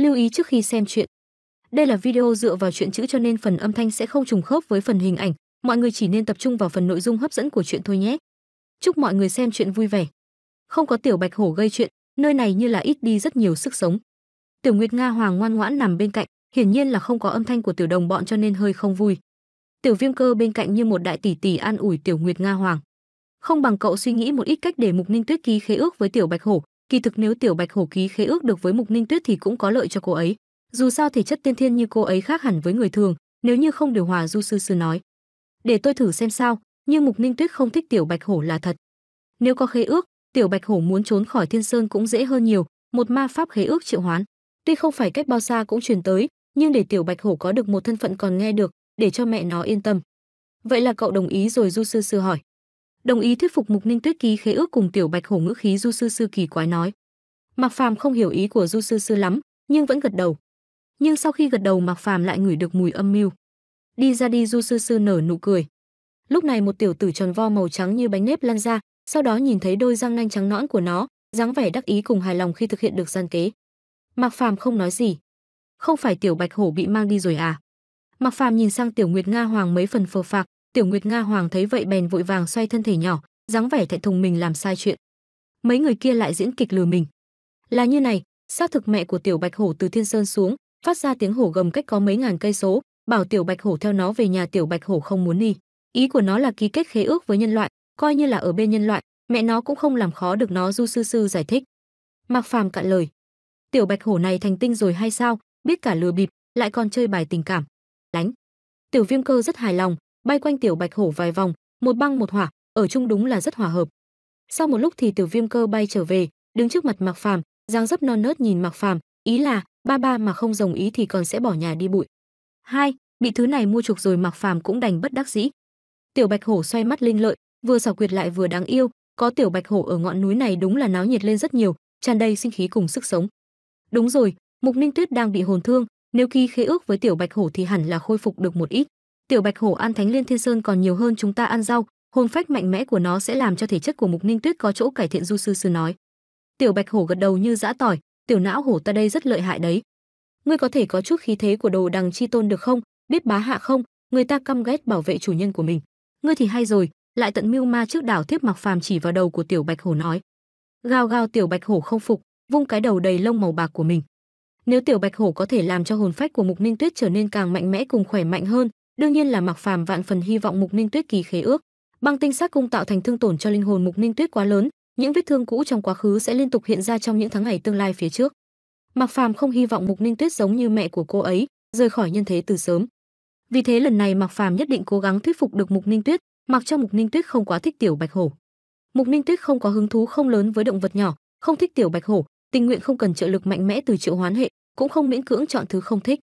Lưu ý trước khi xem chuyện. Đây là video dựa vào chuyện chữ cho nên phần âm thanh sẽ không trùng khớp với phần hình ảnh, mọi người chỉ nên tập trung vào phần nội dung hấp dẫn của chuyện thôi nhé. Chúc mọi người xem chuyện vui vẻ. Không có tiểu bạch hổ gây chuyện, nơi này như là ít đi rất nhiều sức sống. Tiểu Nguyệt Nga Hoàng ngoan ngoãn nằm bên cạnh, hiển nhiên là không có âm thanh của tiểu đồng bọn cho nên hơi không vui. Tiểu Viêm Cơ bên cạnh như một đại tỷ tỷ an ủi Tiểu Nguyệt Nga Hoàng. Không bằng cậu suy nghĩ một ít cách để Mục Ninh Tuyết ký khế ước với Tiểu Bạch Hổ, Kỳ thực nếu Tiểu Bạch Hổ ký khế ước được với Mục Ninh Tuyết thì cũng có lợi cho cô ấy. Dù sao thể chất tiên thiên như cô ấy khác hẳn với người thường, nếu như không điều hòa Du sư sư nói. Để tôi thử xem sao, nhưng Mục Ninh Tuyết không thích Tiểu Bạch Hổ là thật. Nếu có khế ước, Tiểu Bạch Hổ muốn trốn khỏi Thiên Sơn cũng dễ hơn nhiều, một ma pháp khế ước triệu hoán, tuy không phải cách bao xa cũng truyền tới, nhưng để Tiểu Bạch Hổ có được một thân phận còn nghe được, để cho mẹ nó yên tâm. Vậy là cậu đồng ý rồi Du sư sư hỏi đồng ý thuyết phục Mục Ninh Tuyết ký khế ước cùng Tiểu Bạch Hổ ngữ khí Du sư sư kỳ quái nói. Mạc Phàm không hiểu ý của Du sư sư lắm, nhưng vẫn gật đầu. Nhưng sau khi gật đầu Mạc Phàm lại ngửi được mùi âm mưu. Đi ra đi Du sư sư nở nụ cười. Lúc này một tiểu tử tròn vo màu trắng như bánh nếp lăn ra, sau đó nhìn thấy đôi răng nanh trắng nõn của nó, dáng vẻ đắc ý cùng hài lòng khi thực hiện được gian kế. Mạc Phàm không nói gì. Không phải tiểu Bạch Hổ bị mang đi rồi à? Mạc Phàm nhìn sang Tiểu Nguyệt Nga Hoàng mấy phần phờ phạc, Tiểu Nguyệt Nga Hoàng thấy vậy bèn vội vàng xoay thân thể nhỏ, dáng vẻ thẹn thùng mình làm sai chuyện. Mấy người kia lại diễn kịch lừa mình. Là như này, xác thực mẹ của tiểu Bạch Hổ từ Thiên Sơn xuống, phát ra tiếng hổ gầm cách có mấy ngàn cây số, bảo tiểu Bạch Hổ theo nó về nhà tiểu Bạch Hổ không muốn đi. Ý của nó là ký kết khế ước với nhân loại, coi như là ở bên nhân loại, mẹ nó cũng không làm khó được nó Du sư sư giải thích. Mạc Phàm cạn lời. Tiểu Bạch Hổ này thành tinh rồi hay sao, biết cả lừa bịp, lại còn chơi bài tình cảm. Đánh. Tiểu Viêm Cơ rất hài lòng, bay quanh tiểu bạch hổ vài vòng một băng một hỏa ở chung đúng là rất hòa hợp sau một lúc thì tiểu viêm cơ bay trở về đứng trước mặt mạc phàm giang dấp non nớt nhìn mạc phàm ý là ba ba mà không đồng ý thì còn sẽ bỏ nhà đi bụi hai bị thứ này mua chuộc rồi mạc phàm cũng đành bất đắc dĩ tiểu bạch hổ xoay mắt linh lợi vừa xảo quyệt lại vừa đáng yêu có tiểu bạch hổ ở ngọn núi này đúng là náo nhiệt lên rất nhiều tràn đầy sinh khí cùng sức sống đúng rồi mục ninh tuyết đang bị hồn thương nếu khi khế ước với tiểu bạch hổ thì hẳn là khôi phục được một ít Tiểu bạch hổ ăn thánh liên thiên sơn còn nhiều hơn chúng ta ăn rau, hồn phách mạnh mẽ của nó sẽ làm cho thể chất của Mục Ninh Tuyết có chỗ cải thiện du sư sư nói. Tiểu bạch hổ gật đầu như dã tỏi, tiểu não hổ ta đây rất lợi hại đấy. Ngươi có thể có chút khí thế của đồ đằng chi tôn được không? Biết bá hạ không? Người ta căm ghét bảo vệ chủ nhân của mình. Ngươi thì hay rồi, lại tận mưu ma trước đảo thiếp mặc phàm chỉ vào đầu của tiểu bạch hổ nói. Gào gào tiểu bạch hổ không phục, vung cái đầu đầy lông màu bạc của mình. Nếu tiểu bạch hổ có thể làm cho hồn phách của Mục Ninh Tuyết trở nên càng mạnh mẽ cùng khỏe mạnh hơn, đương nhiên là Mặc Phàm vạn phần hy vọng Mục Ninh Tuyết kỳ khế ước. Băng tinh sát cung tạo thành thương tổn cho linh hồn Mục Ninh Tuyết quá lớn, những vết thương cũ trong quá khứ sẽ liên tục hiện ra trong những tháng ngày tương lai phía trước. Mặc Phàm không hy vọng Mục Ninh Tuyết giống như mẹ của cô ấy, rời khỏi nhân thế từ sớm. Vì thế lần này Mặc Phàm nhất định cố gắng thuyết phục được Mục Ninh Tuyết, mặc cho Mục Ninh Tuyết không quá thích tiểu bạch hổ. Mục Ninh Tuyết không có hứng thú không lớn với động vật nhỏ, không thích tiểu bạch hổ, tình nguyện không cần trợ lực mạnh mẽ từ triệu hoán hệ, cũng không miễn cưỡng chọn thứ không thích.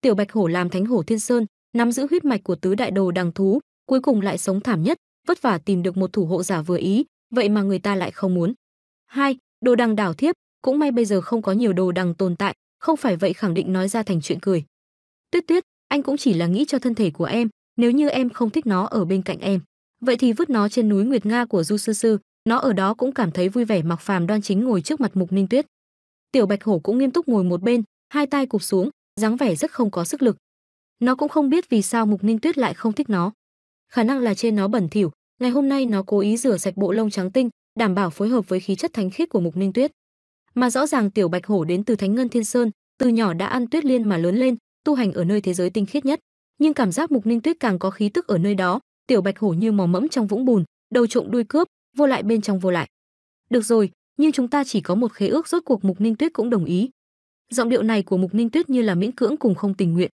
Tiểu bạch hổ làm thánh hổ thiên sơn, nắm giữ huyết mạch của tứ đại đồ đằng thú, cuối cùng lại sống thảm nhất, vất vả tìm được một thủ hộ giả vừa ý, vậy mà người ta lại không muốn. Hai, Đồ đằng đảo thiếp, cũng may bây giờ không có nhiều đồ đằng tồn tại, không phải vậy khẳng định nói ra thành chuyện cười. Tuyết Tuyết, anh cũng chỉ là nghĩ cho thân thể của em, nếu như em không thích nó ở bên cạnh em, vậy thì vứt nó trên núi Nguyệt Nga của Du Sư Sư, nó ở đó cũng cảm thấy vui vẻ mặc phàm đoan chính ngồi trước mặt Mục Ninh Tuyết. Tiểu Bạch Hổ cũng nghiêm túc ngồi một bên, hai tay cụp xuống, dáng vẻ rất không có sức lực, nó cũng không biết vì sao Mục Ninh Tuyết lại không thích nó. Khả năng là trên nó bẩn thỉu, ngày hôm nay nó cố ý rửa sạch bộ lông trắng tinh, đảm bảo phối hợp với khí chất thánh khiết của Mục Ninh Tuyết. Mà rõ ràng tiểu bạch hổ đến từ Thánh Ngân Thiên Sơn, từ nhỏ đã ăn tuyết liên mà lớn lên, tu hành ở nơi thế giới tinh khiết nhất, nhưng cảm giác Mục Ninh Tuyết càng có khí tức ở nơi đó, tiểu bạch hổ như mò mẫm trong vũng bùn, đầu trộm đuôi cướp, vô lại bên trong vô lại. Được rồi, nhưng chúng ta chỉ có một khế ước rốt cuộc Mục Ninh Tuyết cũng đồng ý. Giọng điệu này của Mục Ninh Tuyết như là miễn cưỡng cùng không tình nguyện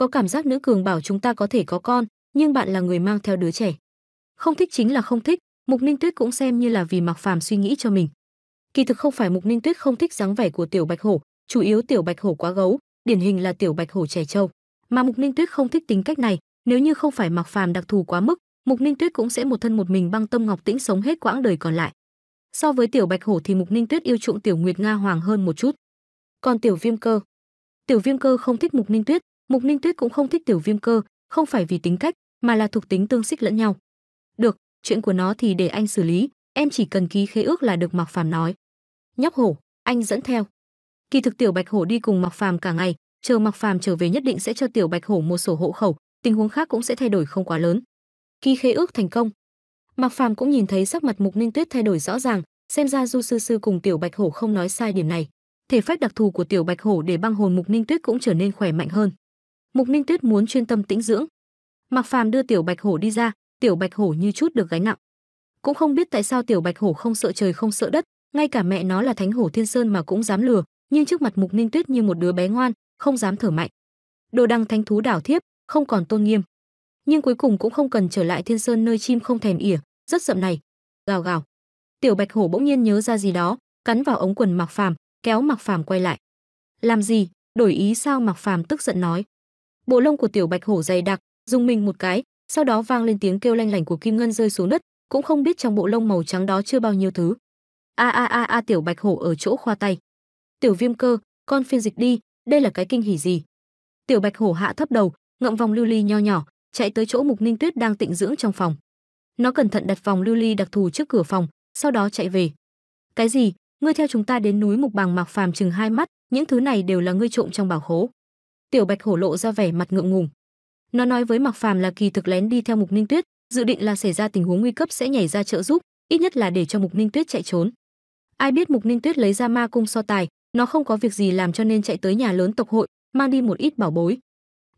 có cảm giác nữ cường bảo chúng ta có thể có con, nhưng bạn là người mang theo đứa trẻ. Không thích chính là không thích, Mục Ninh Tuyết cũng xem như là vì Mạc Phàm suy nghĩ cho mình. Kỳ thực không phải Mục Ninh Tuyết không thích dáng vẻ của tiểu bạch hổ, chủ yếu tiểu bạch hổ quá gấu, điển hình là tiểu bạch hổ trẻ trâu, mà Mục Ninh Tuyết không thích tính cách này, nếu như không phải Mạc Phàm đặc thù quá mức, Mục Ninh Tuyết cũng sẽ một thân một mình băng tâm ngọc tĩnh sống hết quãng đời còn lại. So với tiểu bạch hổ thì Mục Ninh Tuyết yêu chuộng tiểu Nguyệt Nga Hoàng hơn một chút. Còn tiểu Viêm Cơ, Tiểu Viêm Cơ không thích Mục Ninh Tuyết, Mục Ninh Tuyết cũng không thích Tiểu Viêm Cơ, không phải vì tính cách, mà là thuộc tính tương xích lẫn nhau. Được, chuyện của nó thì để anh xử lý, em chỉ cần ký khế ước là được Mạc Phàm nói. Nhóc hổ, anh dẫn theo. Kỳ thực Tiểu Bạch Hổ đi cùng Mạc Phàm cả ngày, chờ Mạc Phàm trở về nhất định sẽ cho Tiểu Bạch Hổ một sổ hộ khẩu, tình huống khác cũng sẽ thay đổi không quá lớn. Ký khế ước thành công. Mạc Phàm cũng nhìn thấy sắc mặt Mục Ninh Tuyết thay đổi rõ ràng, xem ra Du sư sư cùng Tiểu Bạch Hổ không nói sai điểm này. Thể phách đặc thù của Tiểu Bạch Hổ để băng hồn Mục Ninh Tuyết cũng trở nên khỏe mạnh hơn. Mục Ninh Tuyết muốn chuyên tâm tĩnh dưỡng. Mạc Phàm đưa Tiểu Bạch Hổ đi ra, Tiểu Bạch Hổ như chút được gánh nặng. Cũng không biết tại sao Tiểu Bạch Hổ không sợ trời không sợ đất, ngay cả mẹ nó là Thánh Hổ Thiên Sơn mà cũng dám lừa, nhưng trước mặt Mục Ninh Tuyết như một đứa bé ngoan, không dám thở mạnh. Đồ đăng thánh thú đảo thiếp, không còn tôn nghiêm. Nhưng cuối cùng cũng không cần trở lại Thiên Sơn nơi chim không thèm ỉa, rất rậm này. Gào gào. Tiểu Bạch Hổ bỗng nhiên nhớ ra gì đó, cắn vào ống quần Mạc Phàm, kéo Mạc Phàm quay lại. Làm gì? Đổi ý sao? Mạc Phàm tức giận nói. Bộ lông của tiểu bạch hổ dày đặc, dùng mình một cái, sau đó vang lên tiếng kêu lanh lảnh của kim ngân rơi xuống đất, cũng không biết trong bộ lông màu trắng đó chưa bao nhiêu thứ. A a a a tiểu bạch hổ ở chỗ khoa tay. Tiểu Viêm Cơ, con phiên dịch đi, đây là cái kinh hỉ gì? Tiểu Bạch Hổ hạ thấp đầu, ngậm vòng lưu ly nho nhỏ, chạy tới chỗ Mục Ninh Tuyết đang tịnh dưỡng trong phòng. Nó cẩn thận đặt vòng lưu ly đặc thù trước cửa phòng, sau đó chạy về. Cái gì? Ngươi theo chúng ta đến núi Mục Bằng Mạc Phàm chừng hai mắt, những thứ này đều là ngươi trộm trong bảo khố. Tiểu Bạch Hổ lộ ra vẻ mặt ngượng ngùng. Nó nói với Mạc Phàm là kỳ thực lén đi theo Mục Ninh Tuyết, dự định là xảy ra tình huống nguy cấp sẽ nhảy ra trợ giúp, ít nhất là để cho Mục Ninh Tuyết chạy trốn. Ai biết Mục Ninh Tuyết lấy ra ma cung so tài, nó không có việc gì làm cho nên chạy tới nhà lớn tộc hội, mang đi một ít bảo bối.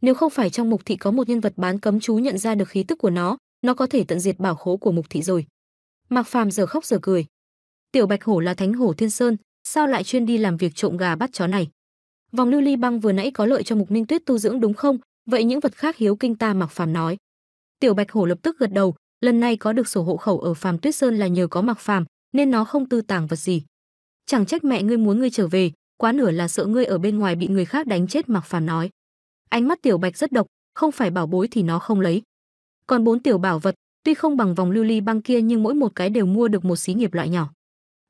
Nếu không phải trong Mục thị có một nhân vật bán cấm chú nhận ra được khí tức của nó, nó có thể tận diệt bảo khố của Mục thị rồi. Mạc Phàm giờ khóc giờ cười. Tiểu Bạch Hổ là Thánh Hổ Thiên Sơn, sao lại chuyên đi làm việc trộm gà bắt chó này? vòng lưu ly băng vừa nãy có lợi cho mục ninh tuyết tu dưỡng đúng không vậy những vật khác hiếu kinh ta mặc phàm nói tiểu bạch hổ lập tức gật đầu lần này có được sổ hộ khẩu ở phàm tuyết sơn là nhờ có mặc phàm nên nó không tư tàng vật gì chẳng trách mẹ ngươi muốn ngươi trở về quá nửa là sợ ngươi ở bên ngoài bị người khác đánh chết mặc phàm nói ánh mắt tiểu bạch rất độc không phải bảo bối thì nó không lấy còn bốn tiểu bảo vật tuy không bằng vòng lưu ly băng kia nhưng mỗi một cái đều mua được một xí nghiệp loại nhỏ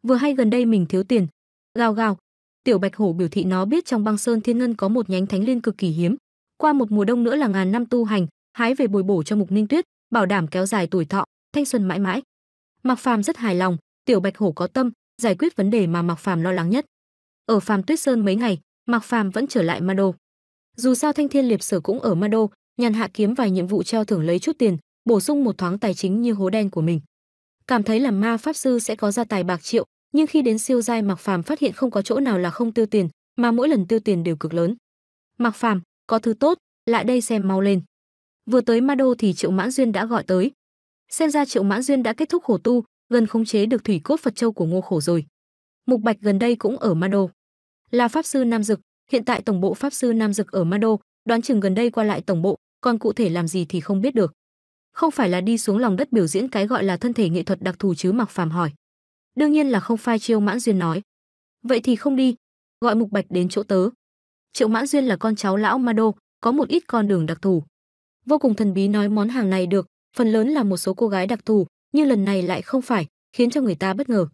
vừa hay gần đây mình thiếu tiền gào gào Tiểu Bạch Hổ biểu thị nó biết trong băng sơn thiên ngân có một nhánh thánh liên cực kỳ hiếm, qua một mùa đông nữa là ngàn năm tu hành, hái về bồi bổ cho Mục Ninh Tuyết, bảo đảm kéo dài tuổi thọ, thanh xuân mãi mãi. Mặc Phàm rất hài lòng, Tiểu Bạch Hổ có tâm, giải quyết vấn đề mà Mặc Phàm lo lắng nhất. Ở Phàm Tuyết Sơn mấy ngày, Mặc Phàm vẫn trở lại Ma Đô. Dù sao Thanh Thiên Liệp Sở cũng ở Ma Đô, nhàn hạ kiếm vài nhiệm vụ treo thưởng lấy chút tiền, bổ sung một thoáng tài chính như hố đen của mình. Cảm thấy là ma pháp sư sẽ có gia tài bạc triệu, nhưng khi đến siêu giai Mạc Phàm phát hiện không có chỗ nào là không tiêu tiền, mà mỗi lần tiêu tiền đều cực lớn. Mạc Phàm, có thứ tốt, lại đây xem mau lên. Vừa tới Ma Đô thì Triệu Mãn Duyên đã gọi tới. Xem ra Triệu Mãn Duyên đã kết thúc khổ tu, gần khống chế được thủy cốt Phật Châu của Ngô Khổ rồi. Mục Bạch gần đây cũng ở Ma Đô. Là pháp sư Nam Dực, hiện tại tổng bộ pháp sư Nam Dực ở Ma Đô, đoán chừng gần đây qua lại tổng bộ, còn cụ thể làm gì thì không biết được. Không phải là đi xuống lòng đất biểu diễn cái gọi là thân thể nghệ thuật đặc thù chứ Mạc Phàm hỏi đương nhiên là không phai chiêu mãn duyên nói vậy thì không đi gọi mục bạch đến chỗ tớ triệu mãn duyên là con cháu lão ma đô có một ít con đường đặc thù vô cùng thần bí nói món hàng này được phần lớn là một số cô gái đặc thù nhưng lần này lại không phải khiến cho người ta bất ngờ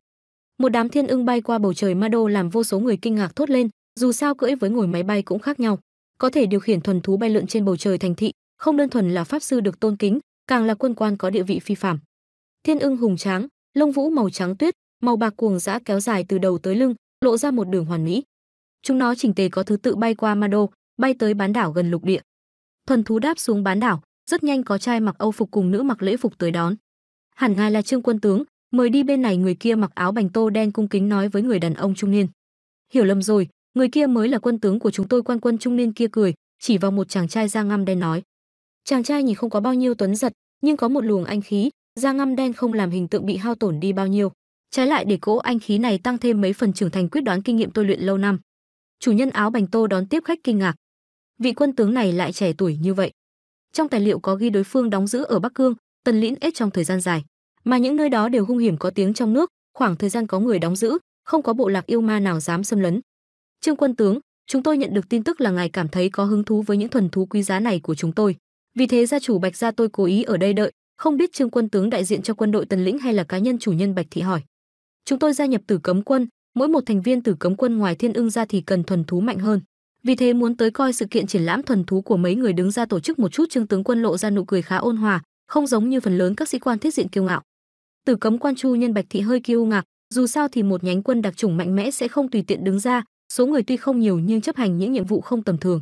một đám thiên ưng bay qua bầu trời ma đô làm vô số người kinh ngạc thốt lên dù sao cưỡi với ngồi máy bay cũng khác nhau có thể điều khiển thuần thú bay lượn trên bầu trời thành thị không đơn thuần là pháp sư được tôn kính càng là quân quan có địa vị phi phàm thiên ưng hùng tráng lông vũ màu trắng tuyết màu bạc cuồng dã kéo dài từ đầu tới lưng, lộ ra một đường hoàn mỹ. Chúng nó chỉnh tề có thứ tự bay qua Mado, bay tới bán đảo gần lục địa. Thuần thú đáp xuống bán đảo, rất nhanh có trai mặc Âu phục cùng nữ mặc lễ phục tới đón. Hẳn ngài là Trương Quân tướng, mời đi bên này người kia mặc áo bành tô đen cung kính nói với người đàn ông trung niên. Hiểu lầm rồi, người kia mới là quân tướng của chúng tôi quan quân trung niên kia cười, chỉ vào một chàng trai da ngăm đen nói. Chàng trai nhìn không có bao nhiêu tuấn giật, nhưng có một luồng anh khí, da ngăm đen không làm hình tượng bị hao tổn đi bao nhiêu trái lại để cỗ anh khí này tăng thêm mấy phần trưởng thành quyết đoán kinh nghiệm tôi luyện lâu năm. Chủ nhân áo bành tô đón tiếp khách kinh ngạc. Vị quân tướng này lại trẻ tuổi như vậy. Trong tài liệu có ghi đối phương đóng giữ ở Bắc Cương, Tần Lĩnh ếch trong thời gian dài, mà những nơi đó đều hung hiểm có tiếng trong nước, khoảng thời gian có người đóng giữ, không có bộ lạc yêu ma nào dám xâm lấn. Trương quân tướng, chúng tôi nhận được tin tức là ngài cảm thấy có hứng thú với những thuần thú quý giá này của chúng tôi. Vì thế gia chủ Bạch gia tôi cố ý ở đây đợi, không biết Trương quân tướng đại diện cho quân đội Tần Lĩnh hay là cá nhân chủ nhân Bạch thị hỏi chúng tôi gia nhập tử cấm quân mỗi một thành viên tử cấm quân ngoài thiên ưng ra thì cần thuần thú mạnh hơn vì thế muốn tới coi sự kiện triển lãm thuần thú của mấy người đứng ra tổ chức một chút trương tướng quân lộ ra nụ cười khá ôn hòa không giống như phần lớn các sĩ quan thiết diện kiêu ngạo tử cấm quan chu nhân bạch thị hơi kiêu ngạc dù sao thì một nhánh quân đặc chủng mạnh mẽ sẽ không tùy tiện đứng ra số người tuy không nhiều nhưng chấp hành những nhiệm vụ không tầm thường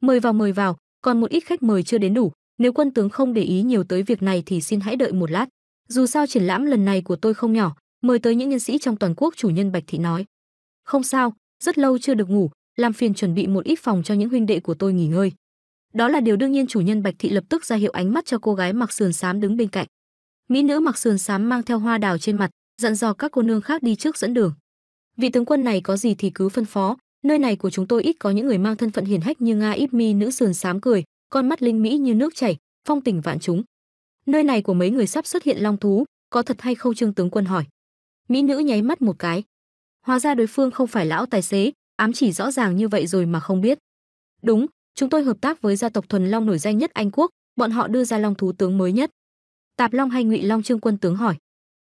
mời vào mời vào còn một ít khách mời chưa đến đủ nếu quân tướng không để ý nhiều tới việc này thì xin hãy đợi một lát dù sao triển lãm lần này của tôi không nhỏ mời tới những nhân sĩ trong toàn quốc chủ nhân Bạch Thị nói. Không sao, rất lâu chưa được ngủ, làm phiền chuẩn bị một ít phòng cho những huynh đệ của tôi nghỉ ngơi. Đó là điều đương nhiên chủ nhân Bạch Thị lập tức ra hiệu ánh mắt cho cô gái mặc sườn xám đứng bên cạnh. Mỹ nữ mặc sườn xám mang theo hoa đào trên mặt, dặn dò các cô nương khác đi trước dẫn đường. Vị tướng quân này có gì thì cứ phân phó, nơi này của chúng tôi ít có những người mang thân phận hiền hách như Nga Íp Mi nữ sườn xám cười, con mắt linh mỹ như nước chảy, phong tình vạn chúng. Nơi này của mấy người sắp xuất hiện long thú, có thật hay không Trương tướng quân hỏi. Mỹ nữ nháy mắt một cái. Hóa ra đối phương không phải lão tài xế, ám chỉ rõ ràng như vậy rồi mà không biết. Đúng, chúng tôi hợp tác với gia tộc thuần long nổi danh nhất Anh quốc, bọn họ đưa ra long thú tướng mới nhất. Tạp Long hay Ngụy Long Trương Quân tướng hỏi.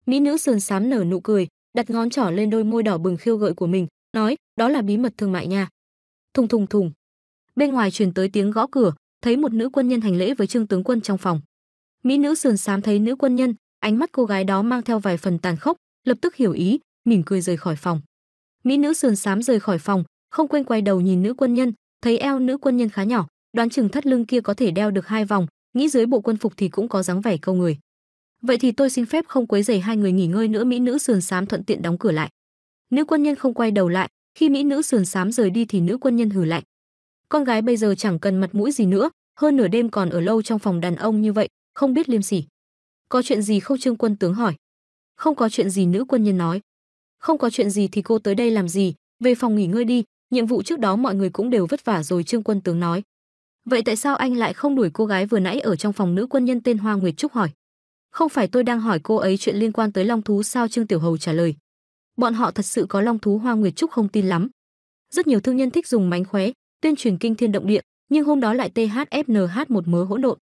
Mỹ nữ sườn xám nở nụ cười, đặt ngón trỏ lên đôi môi đỏ bừng khiêu gợi của mình, nói, đó là bí mật thương mại nha. Thùng thùng thùng. Bên ngoài truyền tới tiếng gõ cửa, thấy một nữ quân nhân hành lễ với Trương tướng quân trong phòng. Mỹ nữ sườn xám thấy nữ quân nhân, ánh mắt cô gái đó mang theo vài phần tàn khốc, lập tức hiểu ý, mỉm cười rời khỏi phòng. Mỹ nữ sườn xám rời khỏi phòng, không quên quay đầu nhìn nữ quân nhân, thấy eo nữ quân nhân khá nhỏ, đoán chừng thắt lưng kia có thể đeo được hai vòng, nghĩ dưới bộ quân phục thì cũng có dáng vẻ câu người. Vậy thì tôi xin phép không quấy rầy hai người nghỉ ngơi nữa, mỹ nữ sườn xám thuận tiện đóng cửa lại. Nữ quân nhân không quay đầu lại, khi mỹ nữ sườn xám rời đi thì nữ quân nhân hừ lạnh. Con gái bây giờ chẳng cần mặt mũi gì nữa, hơn nửa đêm còn ở lâu trong phòng đàn ông như vậy, không biết liêm sỉ. Có chuyện gì không Trương Quân tướng hỏi không có chuyện gì nữ quân nhân nói. Không có chuyện gì thì cô tới đây làm gì, về phòng nghỉ ngơi đi, nhiệm vụ trước đó mọi người cũng đều vất vả rồi Trương Quân Tướng nói. Vậy tại sao anh lại không đuổi cô gái vừa nãy ở trong phòng nữ quân nhân tên Hoa Nguyệt Trúc hỏi? Không phải tôi đang hỏi cô ấy chuyện liên quan tới long thú sao Trương Tiểu Hầu trả lời. Bọn họ thật sự có long thú Hoa Nguyệt Trúc không tin lắm. Rất nhiều thương nhân thích dùng mánh khóe, tuyên truyền kinh thiên động địa, nhưng hôm đó lại THFNH một mớ hỗn độn.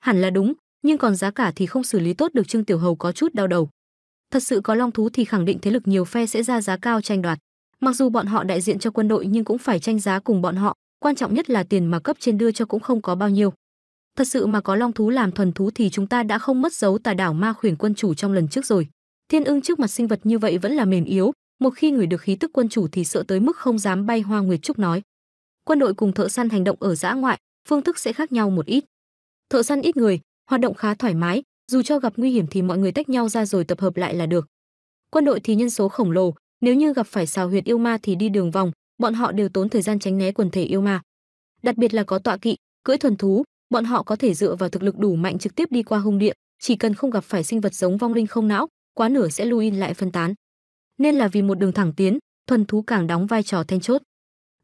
Hẳn là đúng, nhưng còn giá cả thì không xử lý tốt được Trương Tiểu Hầu có chút đau đầu thật sự có long thú thì khẳng định thế lực nhiều phe sẽ ra giá cao tranh đoạt mặc dù bọn họ đại diện cho quân đội nhưng cũng phải tranh giá cùng bọn họ quan trọng nhất là tiền mà cấp trên đưa cho cũng không có bao nhiêu thật sự mà có long thú làm thuần thú thì chúng ta đã không mất dấu tà đảo ma khuyển quân chủ trong lần trước rồi thiên ưng trước mặt sinh vật như vậy vẫn là mềm yếu một khi người được khí tức quân chủ thì sợ tới mức không dám bay hoa nguyệt trúc nói quân đội cùng thợ săn hành động ở dã ngoại phương thức sẽ khác nhau một ít thợ săn ít người hoạt động khá thoải mái dù cho gặp nguy hiểm thì mọi người tách nhau ra rồi tập hợp lại là được quân đội thì nhân số khổng lồ nếu như gặp phải xào huyệt yêu ma thì đi đường vòng bọn họ đều tốn thời gian tránh né quần thể yêu ma đặc biệt là có tọa kỵ cưỡi thuần thú bọn họ có thể dựa vào thực lực đủ mạnh trực tiếp đi qua hung địa chỉ cần không gặp phải sinh vật giống vong linh không não quá nửa sẽ lui in lại phân tán nên là vì một đường thẳng tiến thuần thú càng đóng vai trò then chốt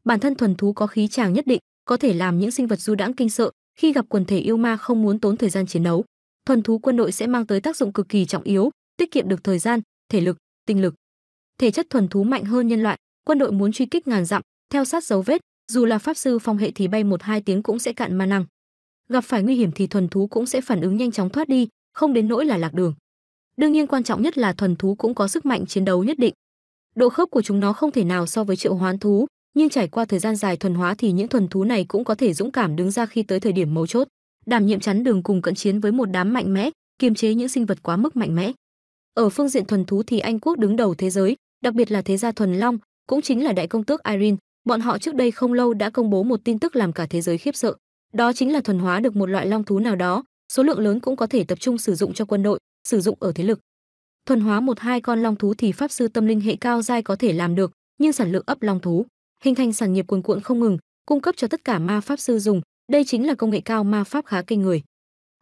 bản thân thuần thú có khí tràng nhất định có thể làm những sinh vật du đãng kinh sợ khi gặp quần thể yêu ma không muốn tốn thời gian chiến đấu thuần thú quân đội sẽ mang tới tác dụng cực kỳ trọng yếu, tiết kiệm được thời gian, thể lực, tinh lực. Thể chất thuần thú mạnh hơn nhân loại, quân đội muốn truy kích ngàn dặm, theo sát dấu vết, dù là pháp sư phong hệ thì bay một hai tiếng cũng sẽ cạn ma năng. Gặp phải nguy hiểm thì thuần thú cũng sẽ phản ứng nhanh chóng thoát đi, không đến nỗi là lạc đường. Đương nhiên quan trọng nhất là thuần thú cũng có sức mạnh chiến đấu nhất định. Độ khớp của chúng nó không thể nào so với triệu hoán thú, nhưng trải qua thời gian dài thuần hóa thì những thuần thú này cũng có thể dũng cảm đứng ra khi tới thời điểm mấu chốt đảm nhiệm chắn đường cùng cận chiến với một đám mạnh mẽ, kiềm chế những sinh vật quá mức mạnh mẽ. Ở phương diện thuần thú thì Anh quốc đứng đầu thế giới, đặc biệt là thế gia thuần long, cũng chính là đại công tước Irene, bọn họ trước đây không lâu đã công bố một tin tức làm cả thế giới khiếp sợ. Đó chính là thuần hóa được một loại long thú nào đó, số lượng lớn cũng có thể tập trung sử dụng cho quân đội, sử dụng ở thế lực. Thuần hóa một hai con long thú thì pháp sư tâm linh hệ cao giai có thể làm được, nhưng sản lượng ấp long thú, hình thành sản nghiệp cuồn cuộn không ngừng, cung cấp cho tất cả ma pháp sư dùng, đây chính là công nghệ cao ma pháp khá kinh người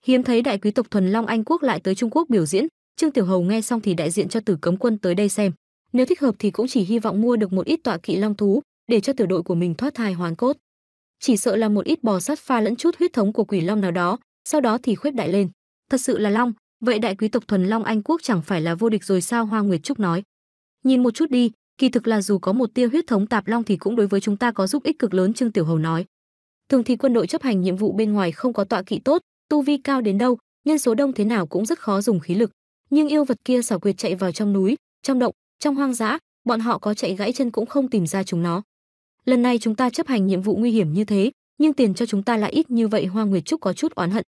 hiếm thấy đại quý tộc thuần long anh quốc lại tới trung quốc biểu diễn trương tiểu hầu nghe xong thì đại diện cho tử cấm quân tới đây xem nếu thích hợp thì cũng chỉ hy vọng mua được một ít tọa kỵ long thú để cho tiểu đội của mình thoát thai hoàn cốt chỉ sợ là một ít bò sát pha lẫn chút huyết thống của quỷ long nào đó sau đó thì khuếch đại lên thật sự là long vậy đại quý tộc thuần long anh quốc chẳng phải là vô địch rồi sao hoa nguyệt trúc nói nhìn một chút đi kỳ thực là dù có một tia huyết thống tạp long thì cũng đối với chúng ta có giúp ích cực lớn trương tiểu hầu nói thường thì quân đội chấp hành nhiệm vụ bên ngoài không có tọa kỵ tốt tu vi cao đến đâu nhân số đông thế nào cũng rất khó dùng khí lực nhưng yêu vật kia xảo quyệt chạy vào trong núi trong động trong hoang dã bọn họ có chạy gãy chân cũng không tìm ra chúng nó lần này chúng ta chấp hành nhiệm vụ nguy hiểm như thế nhưng tiền cho chúng ta lại ít như vậy hoa nguyệt trúc có chút oán hận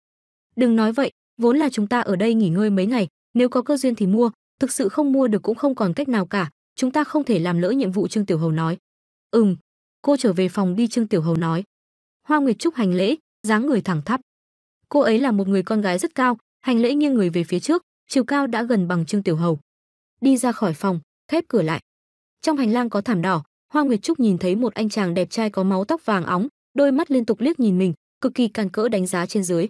đừng nói vậy vốn là chúng ta ở đây nghỉ ngơi mấy ngày nếu có cơ duyên thì mua thực sự không mua được cũng không còn cách nào cả chúng ta không thể làm lỡ nhiệm vụ trương tiểu hầu nói ừm cô trở về phòng đi trương tiểu hầu nói Hoa Nguyệt Trúc hành lễ, dáng người thẳng thắp. Cô ấy là một người con gái rất cao, hành lễ nghiêng người về phía trước, chiều cao đã gần bằng Trương Tiểu Hầu. Đi ra khỏi phòng, khép cửa lại. Trong hành lang có thảm đỏ, Hoa Nguyệt Trúc nhìn thấy một anh chàng đẹp trai có máu tóc vàng óng, đôi mắt liên tục liếc nhìn mình, cực kỳ càn cỡ đánh giá trên dưới.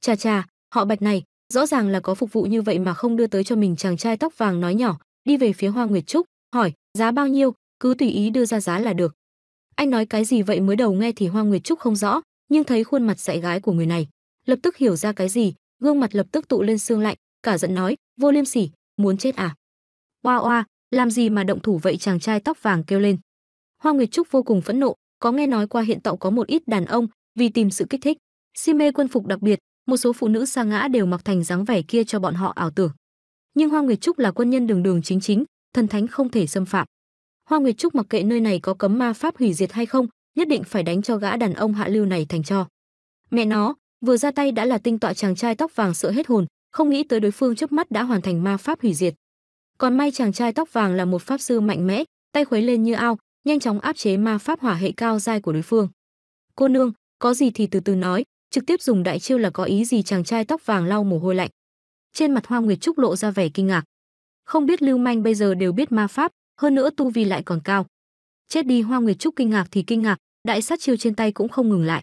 Chà chà, họ Bạch này, rõ ràng là có phục vụ như vậy mà không đưa tới cho mình chàng trai tóc vàng nói nhỏ, đi về phía Hoa Nguyệt Trúc, hỏi, giá bao nhiêu, cứ tùy ý đưa ra giá là được anh nói cái gì vậy mới đầu nghe thì hoa nguyệt trúc không rõ nhưng thấy khuôn mặt dạy gái của người này lập tức hiểu ra cái gì gương mặt lập tức tụ lên xương lạnh cả giận nói vô liêm sỉ muốn chết à oa oa làm gì mà động thủ vậy chàng trai tóc vàng kêu lên hoa nguyệt trúc vô cùng phẫn nộ có nghe nói qua hiện tại có một ít đàn ông vì tìm sự kích thích si mê quân phục đặc biệt một số phụ nữ xa ngã đều mặc thành dáng vẻ kia cho bọn họ ảo tưởng nhưng hoa nguyệt trúc là quân nhân đường đường chính chính thần thánh không thể xâm phạm Hoa Nguyệt Trúc mặc kệ nơi này có cấm ma pháp hủy diệt hay không, nhất định phải đánh cho gã đàn ông hạ lưu này thành cho. Mẹ nó, vừa ra tay đã là tinh tọa chàng trai tóc vàng sợ hết hồn, không nghĩ tới đối phương trước mắt đã hoàn thành ma pháp hủy diệt. Còn may chàng trai tóc vàng là một pháp sư mạnh mẽ, tay khuấy lên như ao, nhanh chóng áp chế ma pháp hỏa hệ cao giai của đối phương. Cô nương, có gì thì từ từ nói, trực tiếp dùng đại chiêu là có ý gì chàng trai tóc vàng lau mồ hôi lạnh. Trên mặt Hoa Nguyệt Trúc lộ ra vẻ kinh ngạc. Không biết Lưu Manh bây giờ đều biết ma pháp, hơn nữa tu vi lại còn cao. Chết đi Hoa Nguyệt Trúc kinh ngạc thì kinh ngạc, đại sát chiêu trên tay cũng không ngừng lại.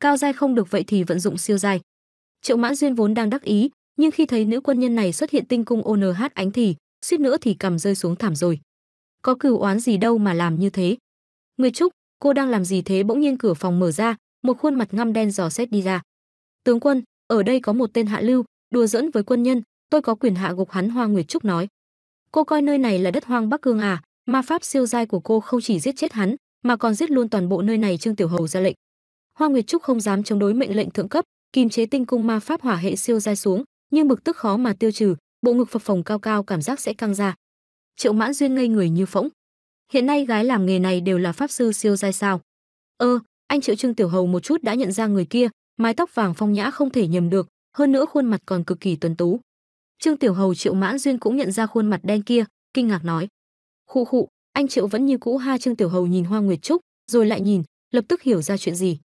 Cao giai không được vậy thì vận dụng siêu giai. Triệu Mãn Duyên vốn đang đắc ý, nhưng khi thấy nữ quân nhân này xuất hiện tinh cung ONH ánh thì, suýt nữa thì cầm rơi xuống thảm rồi. Có cừu oán gì đâu mà làm như thế? Nguyệt Trúc, cô đang làm gì thế? Bỗng nhiên cửa phòng mở ra, một khuôn mặt ngăm đen dò xét đi ra. Tướng quân, ở đây có một tên hạ lưu, đùa giỡn với quân nhân, tôi có quyền hạ gục hắn Hoa Nguyệt Trúc nói cô coi nơi này là đất hoang bắc cương à ma pháp siêu giai của cô không chỉ giết chết hắn mà còn giết luôn toàn bộ nơi này trương tiểu hầu ra lệnh hoa nguyệt trúc không dám chống đối mệnh lệnh thượng cấp kìm chế tinh cung ma pháp hỏa hệ siêu giai xuống nhưng bực tức khó mà tiêu trừ bộ ngực phập phồng cao cao cảm giác sẽ căng ra triệu mãn duyên ngây người như phỗng hiện nay gái làm nghề này đều là pháp sư siêu giai sao ơ ờ, anh triệu trương tiểu hầu một chút đã nhận ra người kia mái tóc vàng phong nhã không thể nhầm được hơn nữa khuôn mặt còn cực kỳ tuấn tú Trương Tiểu Hầu Triệu Mãn Duyên cũng nhận ra khuôn mặt đen kia, kinh ngạc nói: "Khụ khụ, anh Triệu vẫn như cũ ha." Trương Tiểu Hầu nhìn Hoa Nguyệt Trúc, rồi lại nhìn, lập tức hiểu ra chuyện gì.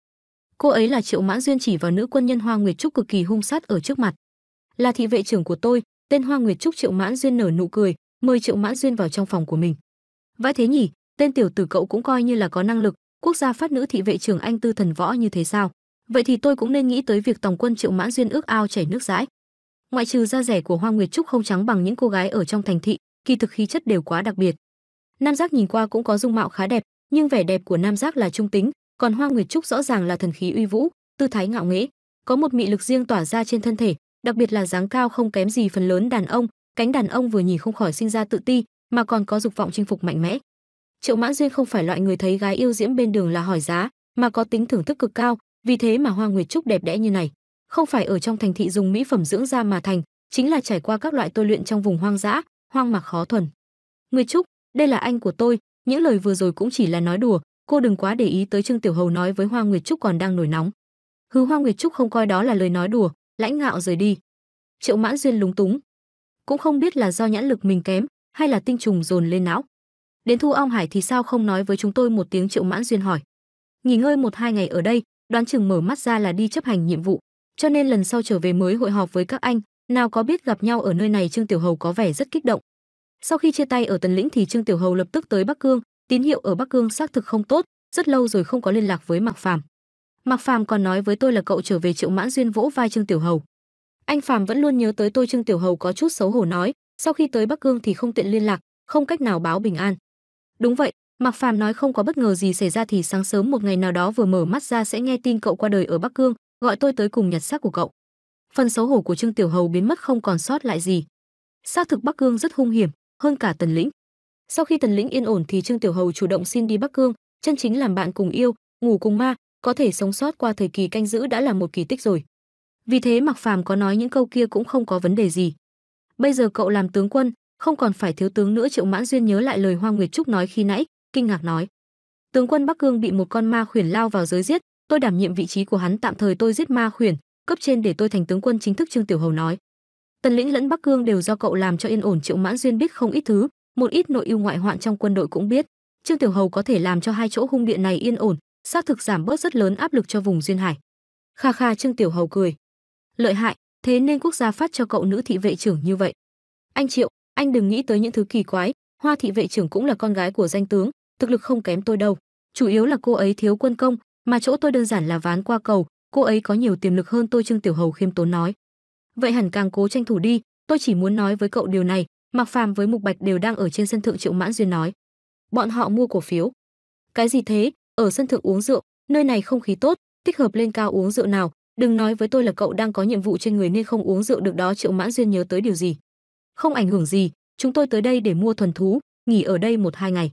Cô ấy là Triệu Mãn Duyên chỉ vào nữ quân nhân Hoa Nguyệt Trúc cực kỳ hung sát ở trước mặt. "Là thị vệ trưởng của tôi." Tên Hoa Nguyệt Trúc Triệu Mãn Duyên nở nụ cười, mời Triệu Mãn Duyên vào trong phòng của mình. "Vãi thế nhỉ, tên tiểu tử cậu cũng coi như là có năng lực, quốc gia phát nữ thị vệ trưởng anh tư thần võ như thế sao? Vậy thì tôi cũng nên nghĩ tới việc tổng quân Triệu Mãn Duyên ước ao chảy nước dãi ngoại trừ da rẻ của Hoa Nguyệt Trúc không trắng bằng những cô gái ở trong thành thị, kỳ thực khí chất đều quá đặc biệt. Nam giác nhìn qua cũng có dung mạo khá đẹp, nhưng vẻ đẹp của nam giác là trung tính, còn Hoa Nguyệt Trúc rõ ràng là thần khí uy vũ, tư thái ngạo nghễ, có một mị lực riêng tỏa ra trên thân thể, đặc biệt là dáng cao không kém gì phần lớn đàn ông, cánh đàn ông vừa nhìn không khỏi sinh ra tự ti, mà còn có dục vọng chinh phục mạnh mẽ. Triệu Mãn Duyên không phải loại người thấy gái yêu diễm bên đường là hỏi giá, mà có tính thưởng thức cực cao, vì thế mà Hoa Nguyệt Trúc đẹp đẽ như này không phải ở trong thành thị dùng mỹ phẩm dưỡng da mà thành, chính là trải qua các loại tôi luyện trong vùng hoang dã, hoang mạc khó thuần. Nguyệt Trúc, đây là anh của tôi, những lời vừa rồi cũng chỉ là nói đùa, cô đừng quá để ý tới Trương Tiểu Hầu nói với Hoa Nguyệt Trúc còn đang nổi nóng. Hứ Hoa Nguyệt Trúc không coi đó là lời nói đùa, lãnh ngạo rời đi. Triệu Mãn Duyên lúng túng, cũng không biết là do nhãn lực mình kém hay là tinh trùng dồn lên não. Đến Thu Ong Hải thì sao không nói với chúng tôi một tiếng Triệu Mãn Duyên hỏi. Nghỉ ngơi một hai ngày ở đây, đoán chừng mở mắt ra là đi chấp hành nhiệm vụ cho nên lần sau trở về mới hội họp với các anh nào có biết gặp nhau ở nơi này trương tiểu hầu có vẻ rất kích động sau khi chia tay ở tần lĩnh thì trương tiểu hầu lập tức tới bắc cương tín hiệu ở bắc cương xác thực không tốt rất lâu rồi không có liên lạc với mạc phàm mạc phàm còn nói với tôi là cậu trở về triệu mãn duyên vỗ vai trương tiểu hầu anh phàm vẫn luôn nhớ tới tôi trương tiểu hầu có chút xấu hổ nói sau khi tới bắc cương thì không tiện liên lạc không cách nào báo bình an đúng vậy mạc phàm nói không có bất ngờ gì xảy ra thì sáng sớm một ngày nào đó vừa mở mắt ra sẽ nghe tin cậu qua đời ở bắc cương gọi tôi tới cùng nhặt xác của cậu. Phần xấu hổ của Trương Tiểu Hầu biến mất không còn sót lại gì. Xác thực Bắc Cương rất hung hiểm, hơn cả Tần Lĩnh. Sau khi Tần Lĩnh yên ổn thì Trương Tiểu Hầu chủ động xin đi Bắc Cương, chân chính làm bạn cùng yêu, ngủ cùng ma, có thể sống sót qua thời kỳ canh giữ đã là một kỳ tích rồi. Vì thế Mạc Phàm có nói những câu kia cũng không có vấn đề gì. Bây giờ cậu làm tướng quân, không còn phải thiếu tướng nữa, Triệu Mãn Duyên nhớ lại lời Hoa Nguyệt Trúc nói khi nãy, kinh ngạc nói: "Tướng quân Bắc Cương bị một con ma khuyển lao vào giới giết, tôi đảm nhiệm vị trí của hắn tạm thời tôi giết ma khuyển cấp trên để tôi thành tướng quân chính thức trương tiểu hầu nói tần lĩnh lẫn bắc cương đều do cậu làm cho yên ổn triệu mãn duyên biết không ít thứ một ít nội ưu ngoại hoạn trong quân đội cũng biết trương tiểu hầu có thể làm cho hai chỗ hung điện này yên ổn xác thực giảm bớt rất lớn áp lực cho vùng duyên hải kha kha trương tiểu hầu cười lợi hại thế nên quốc gia phát cho cậu nữ thị vệ trưởng như vậy anh triệu anh đừng nghĩ tới những thứ kỳ quái hoa thị vệ trưởng cũng là con gái của danh tướng thực lực không kém tôi đâu chủ yếu là cô ấy thiếu quân công mà chỗ tôi đơn giản là ván qua cầu, cô ấy có nhiều tiềm lực hơn tôi Trương Tiểu Hầu khiêm tốn nói. Vậy hẳn càng cố tranh thủ đi, tôi chỉ muốn nói với cậu điều này, mặc Phàm với Mục Bạch đều đang ở trên sân thượng Triệu Mãn Duyên nói. Bọn họ mua cổ phiếu. Cái gì thế, ở sân thượng uống rượu, nơi này không khí tốt, thích hợp lên cao uống rượu nào, đừng nói với tôi là cậu đang có nhiệm vụ trên người nên không uống rượu được đó Triệu Mãn Duyên nhớ tới điều gì. Không ảnh hưởng gì, chúng tôi tới đây để mua thuần thú, nghỉ ở đây một hai ngày.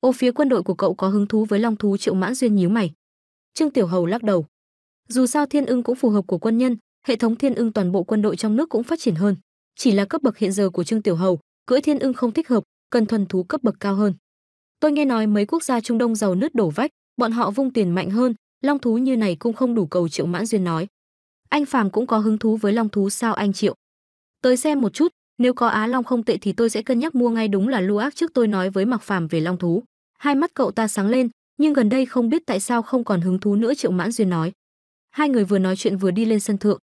Ô phía quân đội của cậu có hứng thú với long thú Triệu Mãn Duyên nhíu mày. Trương Tiểu Hầu lắc đầu. Dù sao Thiên Ưng cũng phù hợp của quân nhân, hệ thống Thiên Ưng toàn bộ quân đội trong nước cũng phát triển hơn. Chỉ là cấp bậc hiện giờ của Trương Tiểu Hầu, cưỡi Thiên Ưng không thích hợp, cần thuần thú cấp bậc cao hơn. Tôi nghe nói mấy quốc gia Trung Đông giàu nứt đổ vách, bọn họ vung tiền mạnh hơn, long thú như này cũng không đủ cầu Triệu Mãn Duyên nói. Anh Phạm cũng có hứng thú với long thú sao anh Triệu? Tới xem một chút, nếu có Á Long không tệ thì tôi sẽ cân nhắc mua ngay đúng là Lu Ác trước tôi nói với Mạc Phạm về long thú. Hai mắt cậu ta sáng lên, nhưng gần đây không biết tại sao không còn hứng thú nữa triệu mãn duyên nói hai người vừa nói chuyện vừa đi lên sân thượng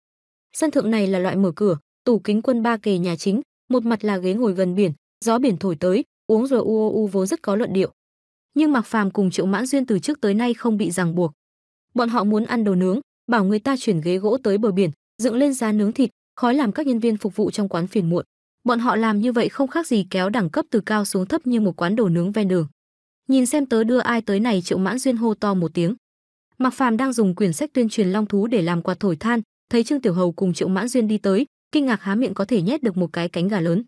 sân thượng này là loại mở cửa tủ kính quân ba kề nhà chính một mặt là ghế ngồi gần biển gió biển thổi tới uống rồi u u vốn rất có luận điệu nhưng mặc phàm cùng triệu mãn duyên từ trước tới nay không bị ràng buộc bọn họ muốn ăn đồ nướng bảo người ta chuyển ghế gỗ tới bờ biển dựng lên giá nướng thịt khói làm các nhân viên phục vụ trong quán phiền muộn bọn họ làm như vậy không khác gì kéo đẳng cấp từ cao xuống thấp như một quán đồ nướng ven đường nhìn xem tớ đưa ai tới này triệu mãn duyên hô to một tiếng mặc phàm đang dùng quyển sách tuyên truyền long thú để làm quạt thổi than thấy trương tiểu hầu cùng triệu mãn duyên đi tới kinh ngạc há miệng có thể nhét được một cái cánh gà lớn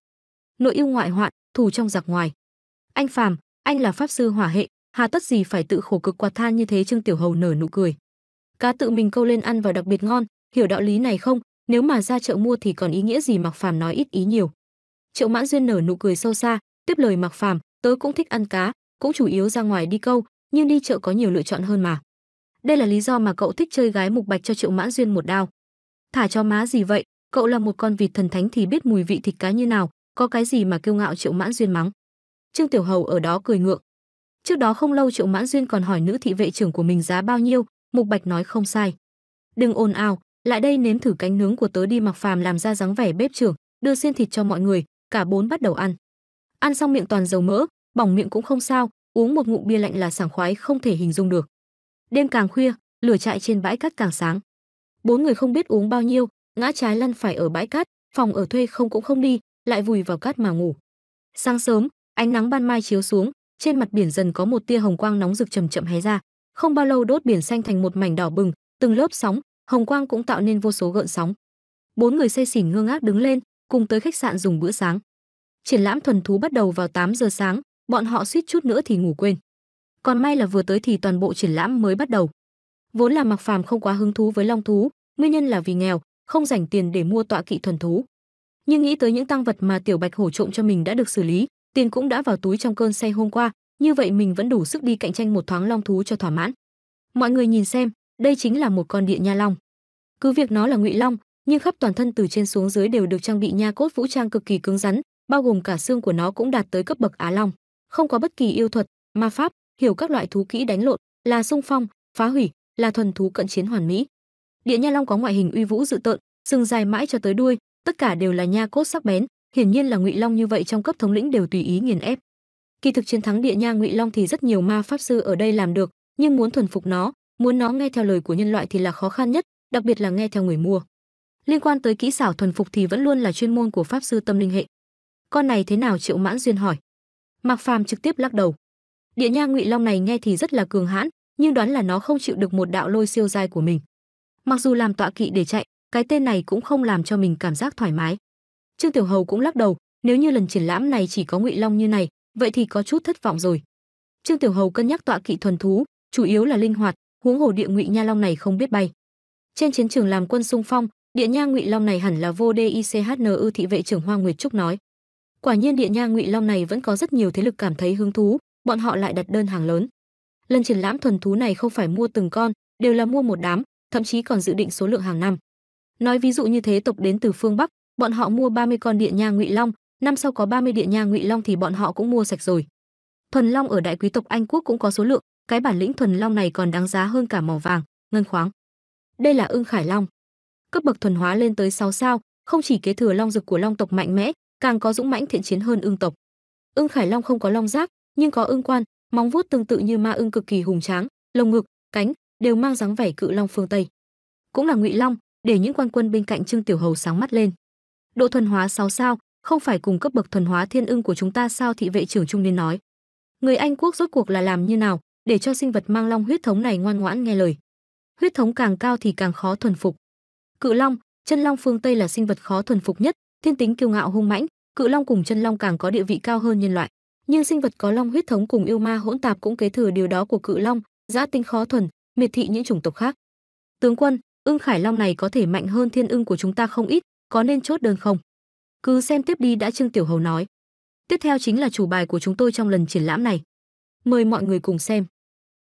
nội yêu ngoại hoạn thù trong giặc ngoài anh phàm anh là pháp sư hỏa hệ hà tất gì phải tự khổ cực quạt than như thế trương tiểu hầu nở nụ cười cá tự mình câu lên ăn vào đặc biệt ngon hiểu đạo lý này không nếu mà ra chợ mua thì còn ý nghĩa gì mặc phàm nói ít ý nhiều triệu mãn duyên nở nụ cười sâu xa tiếp lời mặc phàm tớ cũng thích ăn cá cũng chủ yếu ra ngoài đi câu, nhưng đi chợ có nhiều lựa chọn hơn mà. Đây là lý do mà cậu thích chơi gái mục bạch cho Triệu mã Duyên một đao. Thả cho má gì vậy, cậu là một con vịt thần thánh thì biết mùi vị thịt cá như nào, có cái gì mà kiêu ngạo Triệu mã Duyên mắng. Trương Tiểu Hầu ở đó cười ngượng. Trước đó không lâu Triệu mã Duyên còn hỏi nữ thị vệ trưởng của mình giá bao nhiêu, Mục Bạch nói không sai. Đừng ồn ào, lại đây nếm thử cánh nướng của tớ đi mặc phàm làm ra dáng vẻ bếp trưởng, đưa xiên thịt cho mọi người, cả bốn bắt đầu ăn. Ăn xong miệng toàn dầu mỡ, bỏng miệng cũng không sao, uống một ngụm bia lạnh là sảng khoái không thể hình dung được. Đêm càng khuya, lửa trại trên bãi cát càng sáng. Bốn người không biết uống bao nhiêu, ngã trái lăn phải ở bãi cát, phòng ở thuê không cũng không đi, lại vùi vào cát mà ngủ. Sáng sớm, ánh nắng ban mai chiếu xuống, trên mặt biển dần có một tia hồng quang nóng rực chậm chậm hé ra, không bao lâu đốt biển xanh thành một mảnh đỏ bừng, từng lớp sóng, hồng quang cũng tạo nên vô số gợn sóng. Bốn người say xỉn ngơ ngác đứng lên, cùng tới khách sạn dùng bữa sáng. Triển lãm thuần thú bắt đầu vào 8 giờ sáng, bọn họ suýt chút nữa thì ngủ quên. Còn may là vừa tới thì toàn bộ triển lãm mới bắt đầu. Vốn là Mạc Phàm không quá hứng thú với long thú, nguyên nhân là vì nghèo, không dành tiền để mua tọa kỵ thuần thú. Nhưng nghĩ tới những tăng vật mà tiểu Bạch hổ trộm cho mình đã được xử lý, tiền cũng đã vào túi trong cơn say hôm qua, như vậy mình vẫn đủ sức đi cạnh tranh một thoáng long thú cho thỏa mãn. Mọi người nhìn xem, đây chính là một con địa nha long. Cứ việc nó là ngụy long, nhưng khắp toàn thân từ trên xuống dưới đều được trang bị nha cốt vũ trang cực kỳ cứng rắn, bao gồm cả xương của nó cũng đạt tới cấp bậc á long không có bất kỳ yêu thuật, ma pháp, hiểu các loại thú kỹ đánh lộn, là xung phong, phá hủy, là thuần thú cận chiến hoàn mỹ. Địa Nha Long có ngoại hình uy vũ dự tợn, sừng dài mãi cho tới đuôi, tất cả đều là nha cốt sắc bén, hiển nhiên là Ngụy Long như vậy trong cấp thống lĩnh đều tùy ý nghiền ép. Kỳ thực chiến thắng Địa Nha Ngụy Long thì rất nhiều ma pháp sư ở đây làm được, nhưng muốn thuần phục nó, muốn nó nghe theo lời của nhân loại thì là khó khăn nhất, đặc biệt là nghe theo người mua. Liên quan tới kỹ xảo thuần phục thì vẫn luôn là chuyên môn của pháp sư tâm linh hệ. Con này thế nào Triệu Mãn Duyên hỏi. Mạc Phàm trực tiếp lắc đầu. Địa nha Ngụy Long này nghe thì rất là cường hãn, nhưng đoán là nó không chịu được một đạo lôi siêu dai của mình. Mặc dù làm tọa kỵ để chạy, cái tên này cũng không làm cho mình cảm giác thoải mái. Trương Tiểu Hầu cũng lắc đầu, nếu như lần triển lãm này chỉ có Ngụy Long như này, vậy thì có chút thất vọng rồi. Trương Tiểu Hầu cân nhắc tọa kỵ thuần thú, chủ yếu là linh hoạt, huống hồ địa Ngụy Nha Long này không biết bay. Trên chiến trường làm quân xung phong, địa nha Ngụy Long này hẳn là vô DICHN ư thị vệ trưởng Hoa Nguyệt Trúc nói. Quả nhiên địa nha Ngụy Long này vẫn có rất nhiều thế lực cảm thấy hứng thú, bọn họ lại đặt đơn hàng lớn. Lần triển lãm thuần thú này không phải mua từng con, đều là mua một đám, thậm chí còn dự định số lượng hàng năm. Nói ví dụ như thế tộc đến từ phương Bắc, bọn họ mua 30 con địa nha Ngụy Long, năm sau có 30 địa nha Ngụy Long thì bọn họ cũng mua sạch rồi. Thuần Long ở đại quý tộc Anh quốc cũng có số lượng, cái bản lĩnh thuần long này còn đáng giá hơn cả màu vàng, ngân khoáng. Đây là ưng khải long. Cấp bậc thuần hóa lên tới 6 sao, không chỉ kế thừa long dực của long tộc mạnh mẽ, càng có dũng mãnh thiện chiến hơn ưng tộc. Ưng Khải Long không có long giác, nhưng có ưng quan, móng vuốt tương tự như ma ưng cực kỳ hùng tráng, lồng ngực, cánh đều mang dáng vẻ cự long phương Tây. Cũng là Ngụy Long, để những quan quân bên cạnh Trương Tiểu Hầu sáng mắt lên. Độ thuần hóa 6 sao, không phải cùng cấp bậc thuần hóa thiên ưng của chúng ta sao thị vệ trưởng trung nên nói. Người Anh quốc rốt cuộc là làm như nào để cho sinh vật mang long huyết thống này ngoan ngoãn nghe lời. Huyết thống càng cao thì càng khó thuần phục. Cự long, chân long phương Tây là sinh vật khó thuần phục nhất, thiên tính kiêu ngạo hung mãnh, cự long cùng chân long càng có địa vị cao hơn nhân loại. Nhưng sinh vật có long huyết thống cùng yêu ma hỗn tạp cũng kế thừa điều đó của cự long, giã tính khó thuần, miệt thị những chủng tộc khác. Tướng quân, ưng khải long này có thể mạnh hơn thiên ưng của chúng ta không ít, có nên chốt đơn không? Cứ xem tiếp đi đã Trương Tiểu Hầu nói. Tiếp theo chính là chủ bài của chúng tôi trong lần triển lãm này. Mời mọi người cùng xem.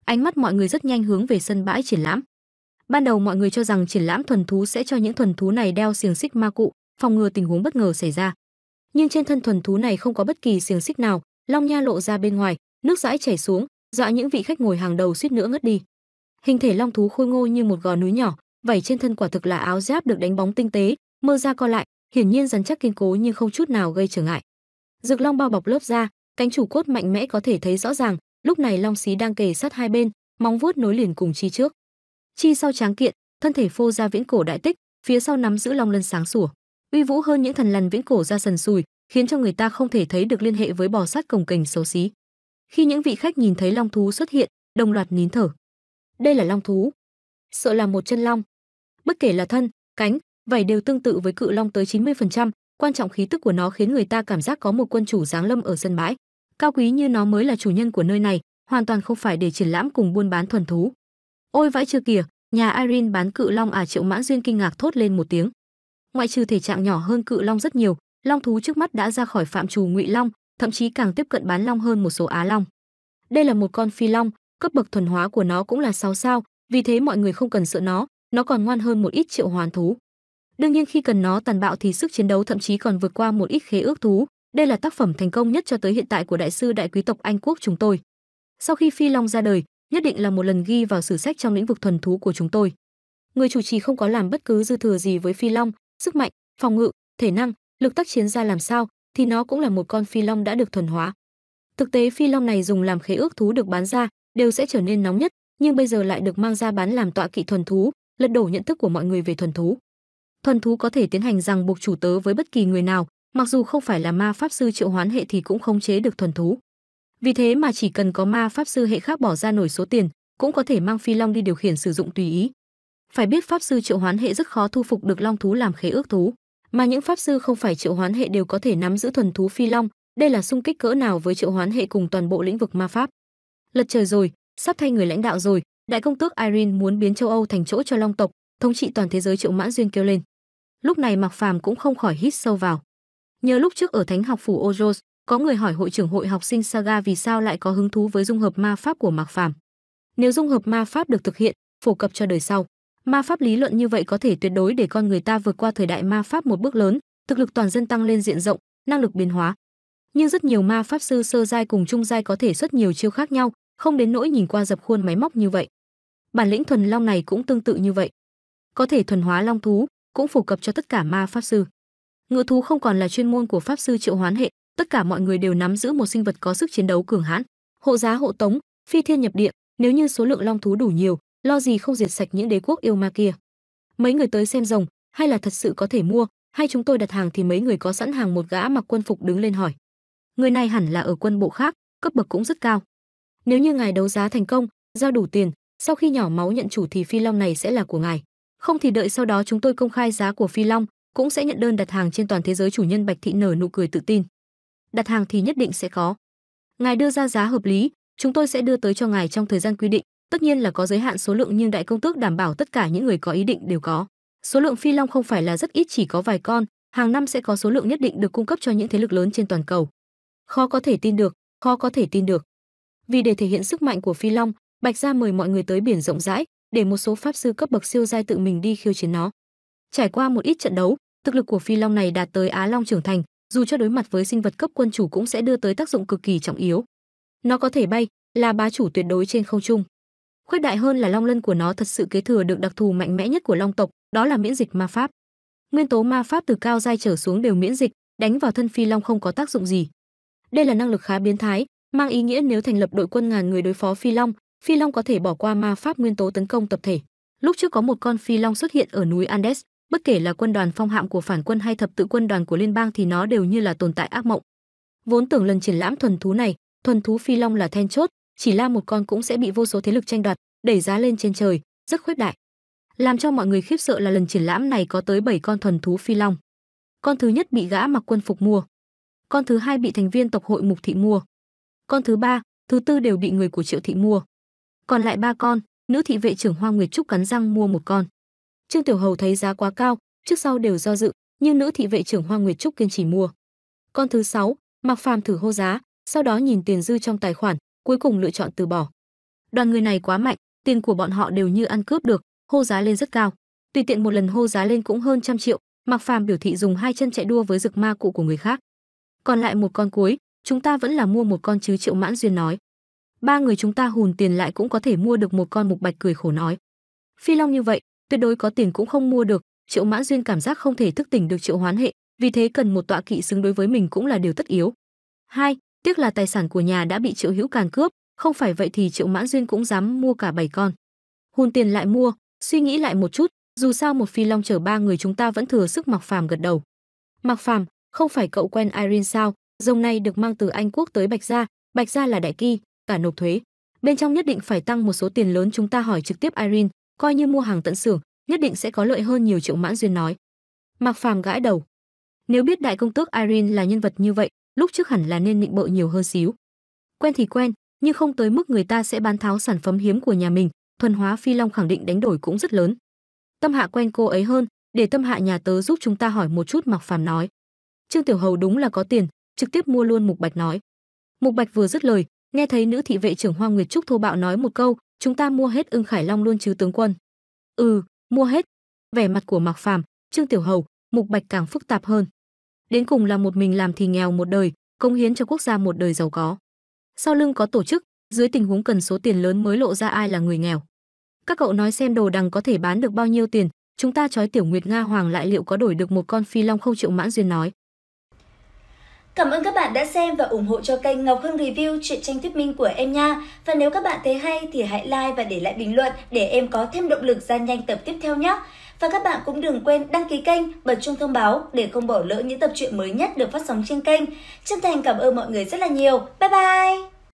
Ánh mắt mọi người rất nhanh hướng về sân bãi triển lãm. Ban đầu mọi người cho rằng triển lãm thuần thú sẽ cho những thuần thú này đeo xiềng xích ma cụ, phòng ngừa tình huống bất ngờ xảy ra. Nhưng trên thân thuần thú này không có bất kỳ xiềng xích nào, long nha lộ ra bên ngoài, nước dãi chảy xuống, dọa những vị khách ngồi hàng đầu suýt nữa ngất đi. Hình thể long thú khôi ngô như một gò núi nhỏ, vảy trên thân quả thực là áo giáp được đánh bóng tinh tế, mơ ra co lại, hiển nhiên rắn chắc kiên cố nhưng không chút nào gây trở ngại. Dược long bao bọc lớp da, cánh chủ cốt mạnh mẽ có thể thấy rõ ràng, lúc này long xí đang kề sát hai bên, móng vuốt nối liền cùng chi trước. Chi sau tráng kiện, thân thể phô ra viễn cổ đại tích, phía sau nắm giữ long lân sáng sủa uy vũ hơn những thần lằn viễn cổ ra sần sùi khiến cho người ta không thể thấy được liên hệ với bò sát cồng kềnh xấu xí khi những vị khách nhìn thấy long thú xuất hiện đồng loạt nín thở đây là long thú sợ là một chân long bất kể là thân cánh vảy đều tương tự với cự long tới 90%, quan trọng khí tức của nó khiến người ta cảm giác có một quân chủ giáng lâm ở sân bãi cao quý như nó mới là chủ nhân của nơi này hoàn toàn không phải để triển lãm cùng buôn bán thuần thú ôi vãi chưa kìa nhà Irene bán cự long à triệu mãn duyên kinh ngạc thốt lên một tiếng ngoại trừ thể trạng nhỏ hơn cự long rất nhiều long thú trước mắt đã ra khỏi phạm trù ngụy long thậm chí càng tiếp cận bán long hơn một số á long đây là một con phi long cấp bậc thuần hóa của nó cũng là 6 sao vì thế mọi người không cần sợ nó nó còn ngoan hơn một ít triệu hoàn thú đương nhiên khi cần nó tàn bạo thì sức chiến đấu thậm chí còn vượt qua một ít khế ước thú đây là tác phẩm thành công nhất cho tới hiện tại của đại sư đại quý tộc anh quốc chúng tôi sau khi phi long ra đời nhất định là một lần ghi vào sử sách trong lĩnh vực thuần thú của chúng tôi người chủ trì không có làm bất cứ dư thừa gì với phi long sức mạnh, phòng ngự, thể năng, lực tác chiến ra làm sao thì nó cũng là một con phi long đã được thuần hóa. Thực tế phi long này dùng làm khế ước thú được bán ra đều sẽ trở nên nóng nhất, nhưng bây giờ lại được mang ra bán làm tọa kỵ thuần thú, lật đổ nhận thức của mọi người về thuần thú. Thuần thú có thể tiến hành rằng buộc chủ tớ với bất kỳ người nào, mặc dù không phải là ma pháp sư triệu hoán hệ thì cũng không chế được thuần thú. Vì thế mà chỉ cần có ma pháp sư hệ khác bỏ ra nổi số tiền, cũng có thể mang phi long đi điều khiển sử dụng tùy ý. Phải biết pháp sư triệu hoán hệ rất khó thu phục được long thú làm khế ước thú, mà những pháp sư không phải triệu hoán hệ đều có thể nắm giữ thuần thú phi long, đây là xung kích cỡ nào với triệu hoán hệ cùng toàn bộ lĩnh vực ma pháp. Lật trời rồi, sắp thay người lãnh đạo rồi, đại công tước Irene muốn biến châu Âu thành chỗ cho long tộc, thống trị toàn thế giới triệu mãn duyên kêu lên. Lúc này Mặc Phàm cũng không khỏi hít sâu vào. Nhớ lúc trước ở Thánh học phủ Ojos, có người hỏi hội trưởng hội học sinh Saga vì sao lại có hứng thú với dung hợp ma pháp của Mạc Phàm. Nếu dung hợp ma pháp được thực hiện, phổ cập cho đời sau, Ma pháp lý luận như vậy có thể tuyệt đối để con người ta vượt qua thời đại ma pháp một bước lớn, thực lực toàn dân tăng lên diện rộng, năng lực biến hóa. Nhưng rất nhiều ma pháp sư sơ giai cùng trung giai có thể xuất nhiều chiêu khác nhau, không đến nỗi nhìn qua dập khuôn máy móc như vậy. Bản lĩnh thuần long này cũng tương tự như vậy. Có thể thuần hóa long thú, cũng phổ cập cho tất cả ma pháp sư. Ngựa thú không còn là chuyên môn của pháp sư triệu hoán hệ, tất cả mọi người đều nắm giữ một sinh vật có sức chiến đấu cường hãn, hộ giá hộ tống, phi thiên nhập địa, nếu như số lượng long thú đủ nhiều, lo gì không diệt sạch những đế quốc yêu ma kia mấy người tới xem rồng hay là thật sự có thể mua hay chúng tôi đặt hàng thì mấy người có sẵn hàng một gã mặc quân phục đứng lên hỏi người này hẳn là ở quân bộ khác cấp bậc cũng rất cao nếu như ngài đấu giá thành công giao đủ tiền sau khi nhỏ máu nhận chủ thì phi long này sẽ là của ngài không thì đợi sau đó chúng tôi công khai giá của phi long cũng sẽ nhận đơn đặt hàng trên toàn thế giới chủ nhân bạch thị nở nụ cười tự tin đặt hàng thì nhất định sẽ có ngài đưa ra giá hợp lý chúng tôi sẽ đưa tới cho ngài trong thời gian quy định Tất nhiên là có giới hạn số lượng nhưng đại công tước đảm bảo tất cả những người có ý định đều có. Số lượng phi long không phải là rất ít chỉ có vài con, hàng năm sẽ có số lượng nhất định được cung cấp cho những thế lực lớn trên toàn cầu. Khó có thể tin được, khó có thể tin được. Vì để thể hiện sức mạnh của phi long, Bạch Gia mời mọi người tới biển rộng rãi, để một số pháp sư cấp bậc siêu giai tự mình đi khiêu chiến nó. Trải qua một ít trận đấu, thực lực của phi long này đạt tới Á Long trưởng thành, dù cho đối mặt với sinh vật cấp quân chủ cũng sẽ đưa tới tác dụng cực kỳ trọng yếu. Nó có thể bay, là bá chủ tuyệt đối trên không trung. Khuyết đại hơn là long lân của nó thật sự kế thừa được đặc thù mạnh mẽ nhất của long tộc, đó là miễn dịch ma pháp. Nguyên tố ma pháp từ cao giai trở xuống đều miễn dịch, đánh vào thân phi long không có tác dụng gì. Đây là năng lực khá biến thái, mang ý nghĩa nếu thành lập đội quân ngàn người đối phó phi long, phi long có thể bỏ qua ma pháp nguyên tố tấn công tập thể. Lúc trước có một con phi long xuất hiện ở núi Andes, bất kể là quân đoàn phong hạm của phản quân hay thập tự quân đoàn của liên bang thì nó đều như là tồn tại ác mộng. Vốn tưởng lần triển lãm thuần thú này, thuần thú phi long là then chốt, chỉ la một con cũng sẽ bị vô số thế lực tranh đoạt, đẩy giá lên trên trời, rất khuyết đại. Làm cho mọi người khiếp sợ là lần triển lãm này có tới 7 con thuần thú phi long. Con thứ nhất bị gã mặc quân phục mua. Con thứ hai bị thành viên tộc hội Mục thị mua. Con thứ ba, thứ tư đều bị người của Triệu thị mua. Còn lại ba con, nữ thị vệ trưởng Hoa Nguyệt Trúc cắn răng mua một con. Trương Tiểu Hầu thấy giá quá cao, trước sau đều do dự, nhưng nữ thị vệ trưởng Hoa Nguyệt Trúc kiên trì mua. Con thứ sáu, mặc Phàm thử hô giá, sau đó nhìn tiền dư trong tài khoản, cuối cùng lựa chọn từ bỏ. Đoàn người này quá mạnh, tiền của bọn họ đều như ăn cướp được, hô giá lên rất cao. Tùy tiện một lần hô giá lên cũng hơn trăm triệu, Mạc Phàm biểu thị dùng hai chân chạy đua với rực ma cụ của người khác. Còn lại một con cuối, chúng ta vẫn là mua một con chứ Triệu Mãn Duyên nói. Ba người chúng ta hùn tiền lại cũng có thể mua được một con mục bạch cười khổ nói. Phi Long như vậy, tuyệt đối có tiền cũng không mua được, Triệu Mãn Duyên cảm giác không thể thức tỉnh được Triệu Hoán hệ, vì thế cần một tọa kỵ xứng đối với mình cũng là điều tất yếu. Hai, Tiếc là tài sản của nhà đã bị Triệu Hữu Càn cướp, không phải vậy thì Triệu Mãn Duyên cũng dám mua cả bảy con. Hùn tiền lại mua, suy nghĩ lại một chút, dù sao một phi long chở ba người chúng ta vẫn thừa sức Mạc Phàm gật đầu. Mạc Phàm, không phải cậu quen Irene sao? Rồng này được mang từ Anh Quốc tới Bạch Gia, Bạch Gia là đại kỳ, cả nộp thuế. Bên trong nhất định phải tăng một số tiền lớn chúng ta hỏi trực tiếp Irene, coi như mua hàng tận xưởng, nhất định sẽ có lợi hơn nhiều Triệu Mãn Duyên nói. Mạc Phàm gãi đầu. Nếu biết đại công tước Irene là nhân vật như vậy, lúc trước hẳn là nên nịnh bợ nhiều hơn xíu. Quen thì quen, nhưng không tới mức người ta sẽ bán tháo sản phẩm hiếm của nhà mình, thuần hóa phi long khẳng định đánh đổi cũng rất lớn. Tâm Hạ quen cô ấy hơn, để Tâm Hạ nhà tớ giúp chúng ta hỏi một chút Mặc Phàm nói. Trương Tiểu Hầu đúng là có tiền, trực tiếp mua luôn Mục Bạch nói. Mục Bạch vừa dứt lời, nghe thấy nữ thị vệ trưởng Hoa Nguyệt Trúc thô bạo nói một câu, chúng ta mua hết ưng khải long luôn chứ tướng quân. Ừ, mua hết. Vẻ mặt của mặc Phàm, Trương Tiểu Hầu, Mục Bạch càng phức tạp hơn đến cùng là một mình làm thì nghèo một đời, công hiến cho quốc gia một đời giàu có. Sau lưng có tổ chức, dưới tình huống cần số tiền lớn mới lộ ra ai là người nghèo. Các cậu nói xem đồ đằng có thể bán được bao nhiêu tiền, chúng ta trói Tiểu Nguyệt Nga Hoàng lại liệu có đổi được một con phi long không triệu mãn duyên nói. Cảm ơn các bạn đã xem và ủng hộ cho kênh Ngọc Hưng Review truyện tranh thuyết minh của em nha. Và nếu các bạn thấy hay thì hãy like và để lại bình luận để em có thêm động lực ra nhanh tập tiếp theo nhé. Và các bạn cũng đừng quên đăng ký kênh, bật chuông thông báo để không bỏ lỡ những tập truyện mới nhất được phát sóng trên kênh. Chân thành cảm ơn mọi người rất là nhiều. Bye bye!